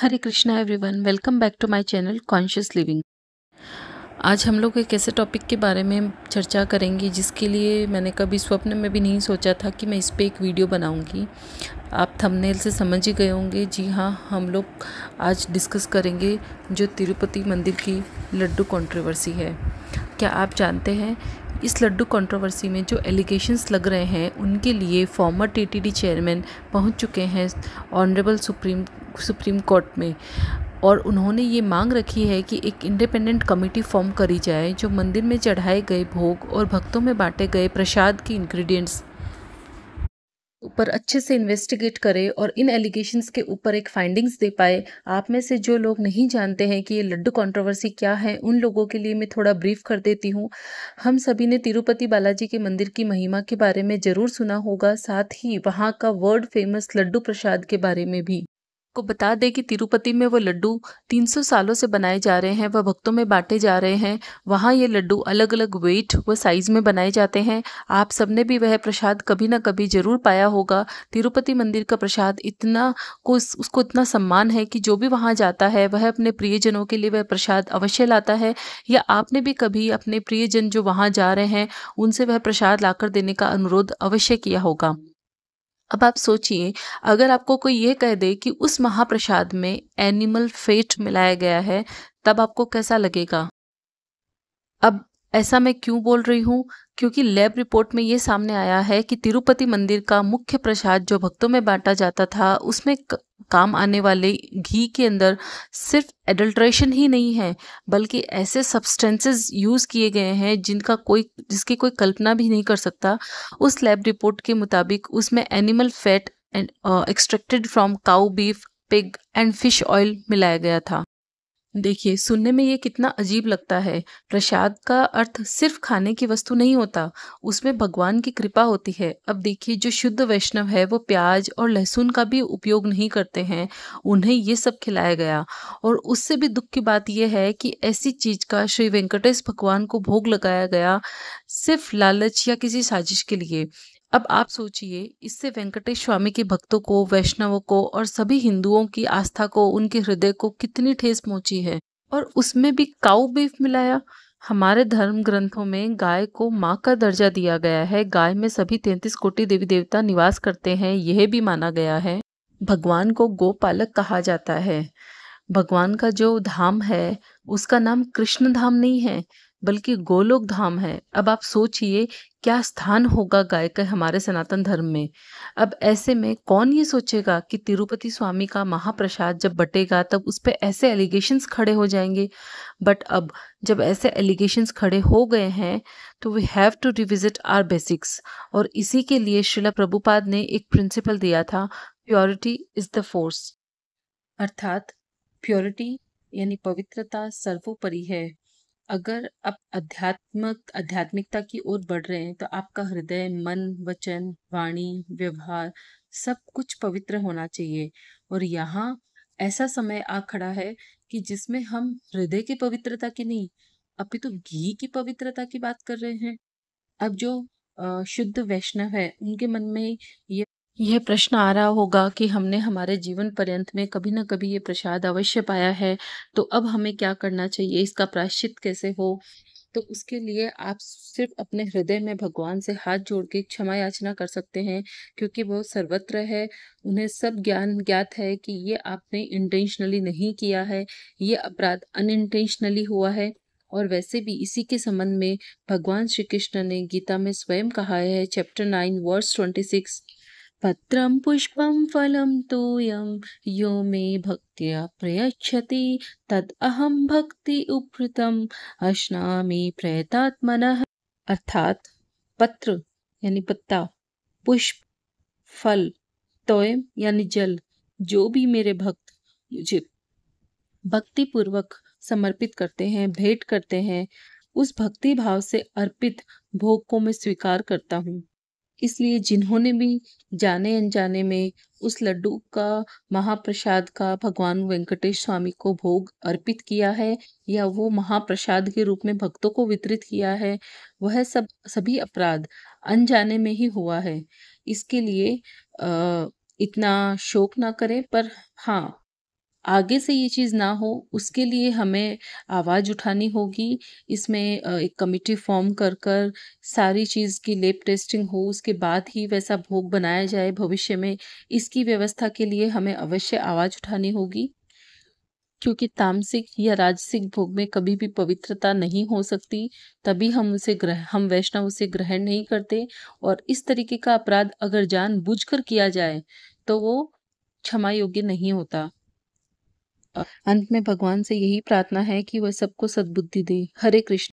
Hare Krishna everyone welcome back to my channel conscious living आज हम लोग एक ऐसे टॉपिक के बारे में चर्चा करेंगे जिसके लिए मैंने कभी स्वप्न में भी नहीं सोचा था कि मैं इस पर एक वीडियो बनाऊंगी आप थंबनेल से समझ ही गए होंगे जी हाँ हम लोग आज डिस्कस करेंगे जो तिरुपति मंदिर की लड्डू कॉन्ट्रोवर्सी है क्या आप जानते हैं इस लड्डू कंट्रोवर्सी में जो एलिगेशंस लग रहे हैं उनके लिए फॉर्मर टीटीडी चेयरमैन पहुंच चुके हैं ऑनरेबल सुप्रीम सुप्रीम कोर्ट में और उन्होंने ये मांग रखी है कि एक इंडिपेंडेंट कमेटी फॉर्म करी जाए जो मंदिर में चढ़ाए गए भोग और भक्तों में बांटे गए प्रसाद के इंग्रेडिएंट्स ऊपर अच्छे से इन्वेस्टिगेट करे और इन एलिगेशंस के ऊपर एक फाइंडिंग्स दे पाए आप में से जो लोग नहीं जानते हैं कि ये लड्डू कंट्रोवर्सी क्या है उन लोगों के लिए मैं थोड़ा ब्रीफ कर देती हूँ हम सभी ने तिरुपति बालाजी के मंदिर की महिमा के बारे में ज़रूर सुना होगा साथ ही वहाँ का वर्ल्ड फेमस लड्डू प्रसाद के बारे में भी को बता दें कि तिरुपति में वो लड्डू 300 सालों से बनाए जा रहे हैं वह भक्तों में बांटे जा रहे हैं वहाँ ये लड्डू अलग अलग वेट व साइज़ में बनाए जाते हैं आप सबने भी वह प्रसाद कभी ना कभी ज़रूर पाया होगा तिरुपति मंदिर का प्रसाद इतना को उसको इतना सम्मान है कि जो भी वहाँ जाता है वह अपने प्रियजनों के लिए वह प्रसाद अवश्य लाता है या आपने भी कभी अपने प्रियजन जो वहाँ जा रहे हैं उनसे वह प्रसाद लाकर देने का अनुरोध अवश्य किया होगा अब आप सोचिए अगर आपको कोई ये कह दे कि उस महाप्रसाद में एनिमल फेट मिलाया गया है तब आपको कैसा लगेगा अब ऐसा मैं क्यों बोल रही हूँ क्योंकि लैब रिपोर्ट में ये सामने आया है कि तिरुपति मंदिर का मुख्य प्रसाद जो भक्तों में बांटा जाता था उसमें काम आने वाले घी के अंदर सिर्फ एडल्ट्रेशन ही नहीं है बल्कि ऐसे सब्सटेंसेस यूज़ किए गए हैं जिनका कोई जिसकी कोई कल्पना भी नहीं कर सकता उस लैब रिपोर्ट के मुताबिक उसमें animal fat and extracted from cow beef pig and fish oil मिलाया गया था देखिए सुनने में ये कितना अजीब लगता है प्रसाद का अर्थ सिर्फ खाने की वस्तु नहीं होता उसमें भगवान की कृपा होती है अब देखिए जो शुद्ध वैष्णव है वो प्याज और लहसुन का भी उपयोग नहीं करते हैं उन्हें ये सब खिलाया गया और उससे भी दुख की बात यह है कि ऐसी चीज का श्री वेंकटेश भगवान को भोग लगाया गया सिर्फ लालच या किसी साजिश के लिए अब आप सोचिए इससे वेंकटेश स्वामी के भक्तों को वैष्णवों को और सभी हिंदुओं की आस्था को उनके हृदय को कितनी ठेस पहुंची है और उसमें भी काउ बीफ मिलाया हमारे धर्म ग्रंथों में गाय को माँ का दर्जा दिया गया है गाय में सभी तैंतीस कोटि देवी देवता निवास करते हैं यह भी माना गया है भगवान को गोपालक कहा जाता है भगवान का जो धाम है उसका नाम कृष्ण धाम नहीं है बल्कि गोलोक धाम है अब आप सोचिए क्या स्थान होगा गाय का हमारे सनातन धर्म में अब ऐसे में कौन ये सोचेगा कि तिरुपति स्वामी का महाप्रसाद जब बटेगा तब उस पर ऐसे एलिगेशंस खड़े हो जाएंगे बट अब जब ऐसे एलिगेशंस खड़े हो गए हैं तो we have to revisit our basics और इसी के लिए शिला प्रभुपाद ने एक प्रिंसिपल दिया था प्योरिटी इज़ द फोर्स अर्थात प्योरिटी यानी पवित्रता सर्वोपरि है अगर आप अध्यात्मक आध्यात्मिकता की ओर बढ़ रहे हैं तो आपका हृदय मन वचन वाणी व्यवहार सब कुछ पवित्र होना चाहिए और यहाँ ऐसा समय आ खड़ा है कि जिसमें हम हृदय की पवित्रता की नहीं अपितु तो घी की पवित्रता की बात कर रहे हैं अब जो शुद्ध वैष्णव है उनके मन में ये यह प्रश्न आ रहा होगा कि हमने हमारे जीवन पर्यंत में कभी ना कभी ये प्रसाद अवश्य पाया है तो अब हमें क्या करना चाहिए इसका प्राश्चित कैसे हो तो उसके लिए आप सिर्फ अपने हृदय में भगवान से हाथ जोड़ के क्षमा याचना कर सकते हैं क्योंकि वो सर्वत्र है उन्हें सब ज्ञान ज्ञात है कि ये आपने इंटेंशनली नहीं किया है ये अपराध अनइंटेंशनली हुआ है और वैसे भी इसी के संबंध में भगवान श्री कृष्ण ने गीता में स्वयं कहा है chapter nine verse twenty six पत्र पुष्प फल तोयं यो मे भक्त प्रयच्छति तत् भक्ति उपृत अश्नामि प्रयतात्म अर्थात पत्र यानी पत्ता पुष्प फल तोयम यानी जल जो भी मेरे भक्त मुझे भक्ति पूर्वक समर्पित करते हैं भेंट करते हैं उस भक्ति भाव से अर्पित भोग को मैं स्वीकार करता हूँ इसलिए जिन्होंने भी जाने अनजाने में उस लड्डू का महाप्रसाद का भगवान वेंकटेश स्वामी को भोग अर्पित किया है या वो महाप्रसाद के रूप में भक्तों को वितरित किया है वह सब सभी अपराध अनजाने में ही हुआ है इसके लिए आ, इतना शोक ना करें पर हाँ आगे से ये चीज़ ना हो उसके लिए हमें आवाज़ उठानी होगी इसमें एक कमेटी फॉर्म कर कर सारी चीज़ की लेप टेस्टिंग हो उसके बाद ही वैसा भोग बनाया जाए भविष्य में इसकी व्यवस्था के लिए हमें अवश्य आवाज़ उठानी होगी क्योंकि तामसिक या राजसिक भोग में कभी भी पवित्रता नहीं हो सकती तभी हम उसे ग्रह हम वैष्णव उसे ग्रहण नहीं करते और इस तरीके का अपराध अगर जानबूझकर किया जाए तो वो क्षमा योग्य नहीं होता अंत में भगवान से यही प्रार्थना है कि वह सबको सद्बुद्धि दे हरे कृष्ण